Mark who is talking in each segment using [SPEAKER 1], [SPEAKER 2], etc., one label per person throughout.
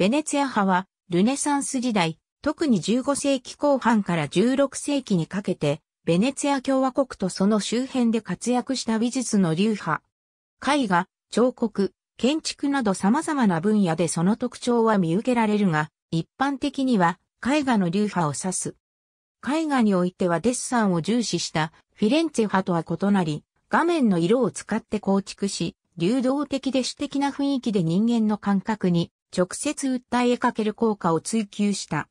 [SPEAKER 1] ベネツィア派は、ルネサンス時代、特に15世紀後半から16世紀にかけて、ベネツィア共和国とその周辺で活躍した美術の流派。絵画、彫刻、建築など様々な分野でその特徴は見受けられるが、一般的には絵画の流派を指す。絵画においてはデッサンを重視したフィレンツェ派とは異なり、画面の色を使って構築し、流動的で詩的な雰囲気で人間の感覚に直接訴えかける効果を追求した。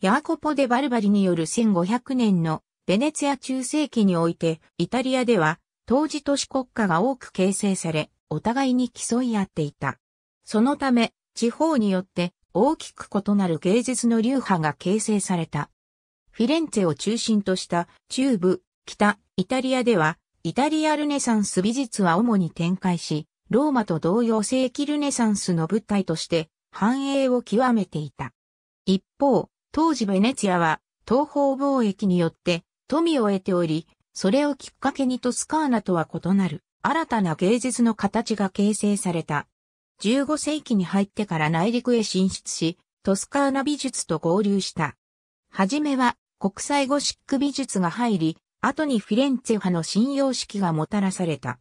[SPEAKER 1] ヤーコポ・デ・バルバリによる1500年のベネツィア中世期において、イタリアでは当時都市国家が多く形成され、お互いに競い合っていた。そのため、地方によって大きく異なる芸術の流派が形成された。フィレンツェを中心とした中部、北、イタリアでは、イタリアルネサンス美術は主に展開し、ローマと同様世紀ルネサンスの物体として繁栄を極めていた。一方、当時ベネツィアは東方貿易によって富を得ており、それをきっかけにトスカーナとは異なる新たな芸術の形が形成された。15世紀に入ってから内陸へ進出し、トスカーナ美術と合流した。はじめは国際ゴシック美術が入り、後にフィレンツェ派の信用式がもたらされた。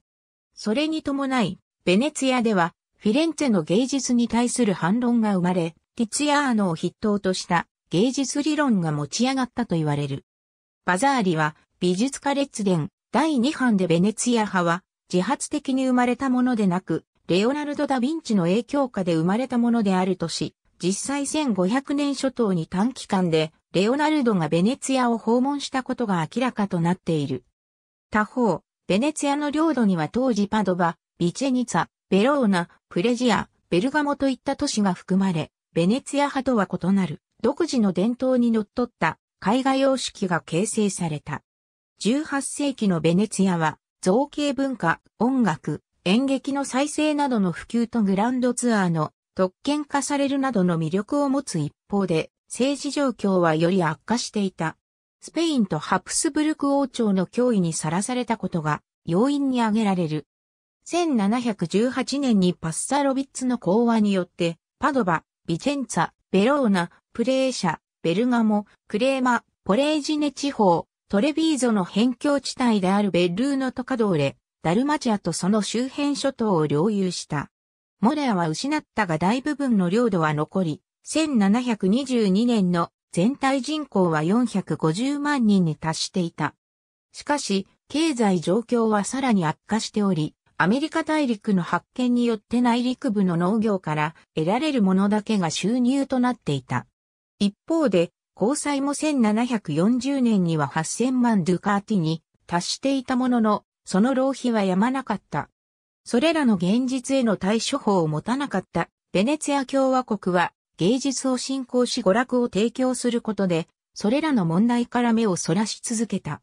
[SPEAKER 1] それに伴い、ベネツィアではフィレンツェの芸術に対する反論が生まれ、ティツィアーノを筆頭とした芸術理論が持ち上がったと言われる。バザーリは美術家列伝第2版でベネツィア派は自発的に生まれたものでなく、レオナルド・ダ・ヴィンチの影響下で生まれたものであるとし、実際1500年初頭に短期間でレオナルドがベネツィアを訪問したことが明らかとなっている。他方、ベネツィアの領土には当時パドバ、ビチェニツァ、ベローナ、プレジア、ベルガモといった都市が含まれ、ベネツィア派とは異なる、独自の伝統にのっとった絵画様式が形成された。18世紀のベネツィアは、造形文化、音楽、演劇の再生などの普及とグランドツアーの特権化されるなどの魅力を持つ一方で、政治状況はより悪化していた。スペインとハプスブルク王朝の脅威にさらされたことが要因に挙げられる。1718年にパッサロビッツの講和によって、パドバ、ビチェンツァ、ベローナ、プレーシャ、ベルガモ、クレーマ、ポレージネ地方、トレビーゾの辺境地帯であるベルーノトカドーレ、ダルマチアとその周辺諸島を領有した。モレアは失ったが大部分の領土は残り、1722年の全体人口は450万人に達していた。しかし、経済状況はさらに悪化しており、アメリカ大陸の発見によって内陸部の農業から得られるものだけが収入となっていた。一方で、交際も1740年には8000万ドゥカーティに達していたものの、その浪費はやまなかった。それらの現実への対処法を持たなかったベネツィア共和国は芸術を信仰し娯楽を提供することで、それらの問題から目をそらし続けた。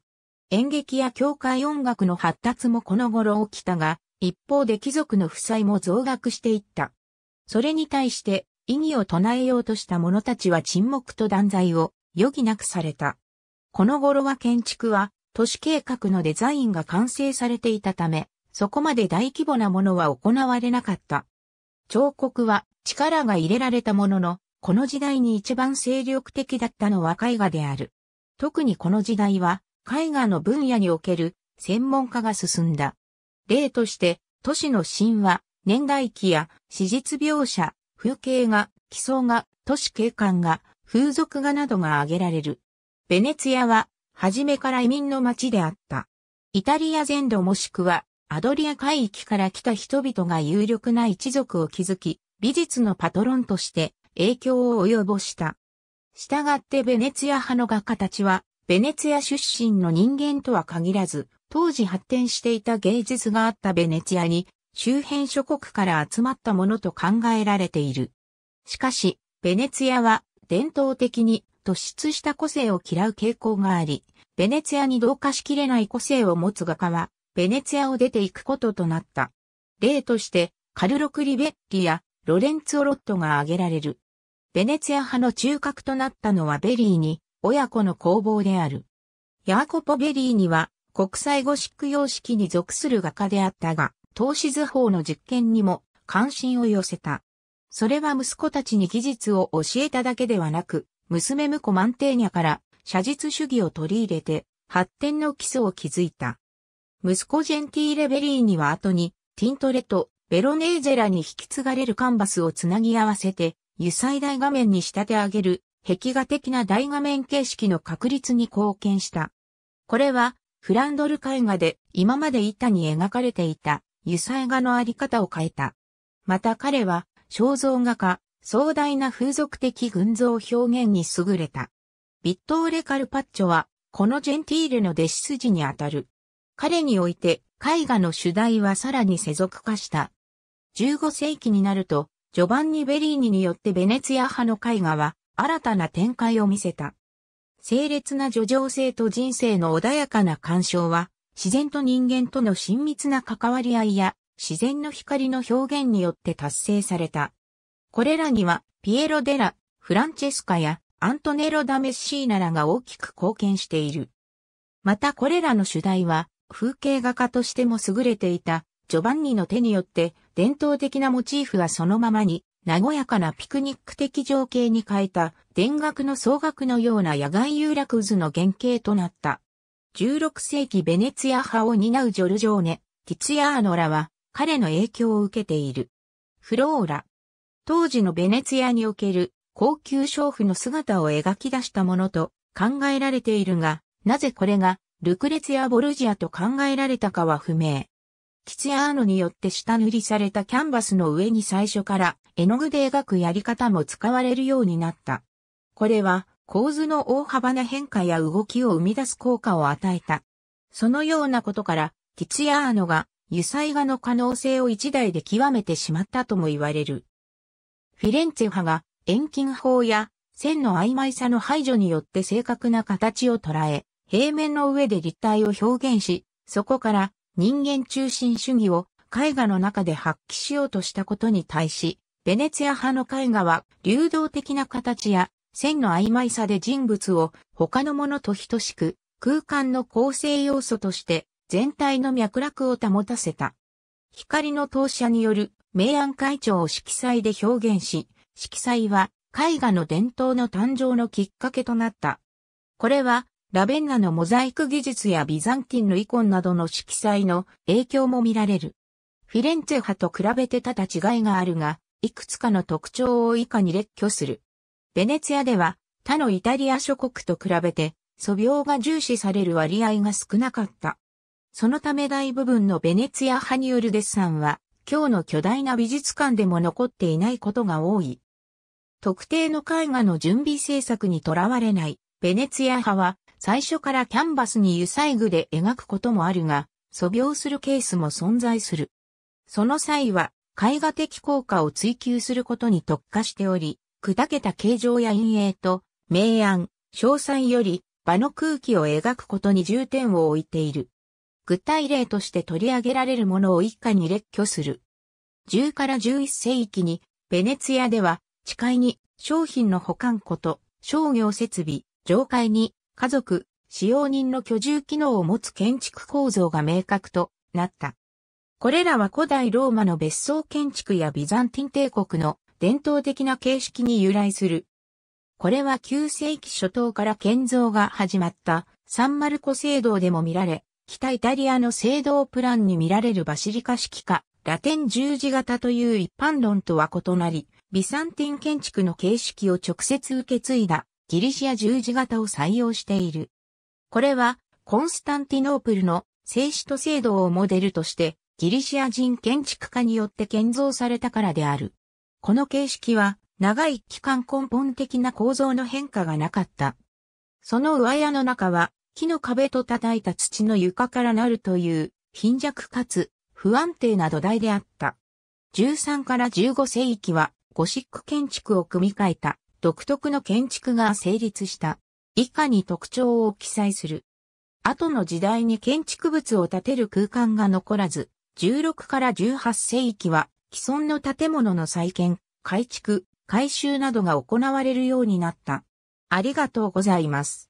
[SPEAKER 1] 演劇や教会音楽の発達もこの頃起きたが、一方で貴族の負債も増額していった。それに対して、異議を唱えようとした者たちは沈黙と断罪を余儀なくされた。この頃は建築は都市計画のデザインが完成されていたため、そこまで大規模なものは行われなかった。彫刻は力が入れられたものの、この時代に一番精力的だったのは絵画である。特にこの時代は絵画の分野における専門化が進んだ。例として、都市の神話、年代記や史実描写、風景画、奇想画、都市景観画、風俗画などが挙げられる。ベネツィアは、初めから移民の町であった。イタリア全土もしくは、アドリア海域から来た人々が有力な一族を築き、美術のパトロンとして影響を及ぼした。したがってベネツィア派の画家たちは、ベネツィア出身の人間とは限らず、当時発展していた芸術があったベネツィアに、周辺諸国から集まったものと考えられている。しかし、ベネツィアは伝統的に突出した個性を嫌う傾向があり、ベネツィアに同化しきれない個性を持つ画家は、ベネツィアを出ていくこととなった。例として、カルロ・クリベッリやロレンツォ・ロットが挙げられる。ベネツィア派の中核となったのはベリーに親子の工房である。ヤーコポ・ベリーには国際ゴシック様式に属する画家であったが、投資図法の実験にも関心を寄せた。それは息子たちに技術を教えただけではなく、娘婿マンテーニャから写実主義を取り入れて、発展の基礎を築いた。息子ジェンティーレ・ベリーには後に、ティントレとベロネーゼラに引き継がれるカンバスをつなぎ合わせて、油彩大画面に仕立て上げる壁画的な大画面形式の確立に貢献した。これは、フランドル絵画で今まで板に描かれていた油彩画のあり方を変えた。また彼は肖像画家、壮大な風俗的群像表現に優れた。ビットーレ・カルパッチョはこのジェンティールの弟子筋にあたる。彼において絵画の主題はさらに世俗化した。15世紀になると、ジョバンニ・ベリーニによってベネツィア派の絵画は新たな展開を見せた。清烈な叙情性と人生の穏やかな干渉は、自然と人間との親密な関わり合いや、自然の光の表現によって達成された。これらには、ピエロ・デラ、フランチェスカや、アントネロ・ダメッシーナらが大きく貢献している。またこれらの主題は、風景画家としても優れていた、ジョバンニの手によって、伝統的なモチーフはそのままに、和やかなピクニック的情景に変えた、田楽の総額のような野外遊楽図の原型となった。16世紀ベネツィア派を担うジョルジョーネ、ティツヤーノラは、彼の影響を受けている。フローラ。当時のベネツィアにおける高級娼婦の姿を描き出したものと考えられているが、なぜこれがルクレツヤ・ボルジアと考えられたかは不明。キツヤーノによって下塗りされたキャンバスの上に最初から絵の具で描くやり方も使われるようになった。これは構図の大幅な変化や動きを生み出す効果を与えた。そのようなことから、キツヤーノが油彩画の可能性を一台で極めてしまったとも言われる。フィレンツェ派が遠近法や線の曖昧さの排除によって正確な形を捉え、平面の上で立体を表現し、そこから人間中心主義を絵画の中で発揮しようとしたことに対し、ベネツィア派の絵画は流動的な形や線の曖昧さで人物を他のものと等しく空間の構成要素として全体の脈絡を保たせた。光の投射による明暗会長を色彩で表現し、色彩は絵画の伝統の誕生のきっかけとなった。これはラベンナのモザイク技術やビザンティンのイコンなどの色彩の影響も見られる。フィレンツェ派と比べてただ違いがあるが、いくつかの特徴を以下に列挙する。ベネツィアでは他のイタリア諸国と比べて素描が重視される割合が少なかった。そのため大部分のベネツィア派によるデッサンは今日の巨大な美術館でも残っていないことが多い。特定の絵画の準備制作にとらわれないベネツィア派は最初からキャンバスに油彩具で描くこともあるが、素描するケースも存在する。その際は、絵画的効果を追求することに特化しており、砕けた形状や陰影と、明暗、詳細より場の空気を描くことに重点を置いている。具体例として取り上げられるものを一家に列挙する。10から11世紀に、ベネツィアでは、地界に商品の保管庫と商業設備、上階に家族、使用人の居住機能を持つ建築構造が明確となった。これらは古代ローマの別荘建築やビザンティン帝国の伝統的な形式に由来する。これは9世紀初頭から建造が始まったサンマルコ聖堂でも見られ、北イタリアの聖堂プランに見られるバシリカ式か、ラテン十字型という一般論とは異なり、ビサンティン建築の形式を直接受け継いだギリシア十字型を採用している。これは、コンスタンティノープルの聖子と制度をモデルとして、ギリシア人建築家によって建造されたからである。この形式は、長い期間根本的な構造の変化がなかった。その上屋の中は、木の壁と叩いた土の床からなるという、貧弱かつ不安定な土台であった。13から15世紀は、ゴシック建築を組み替えた独特の建築が成立した。以下に特徴を記載する。後の時代に建築物を建てる空間が残らず、16から18世紀は既存の建物の再建、改築、改修などが行われるようになった。ありがとうございます。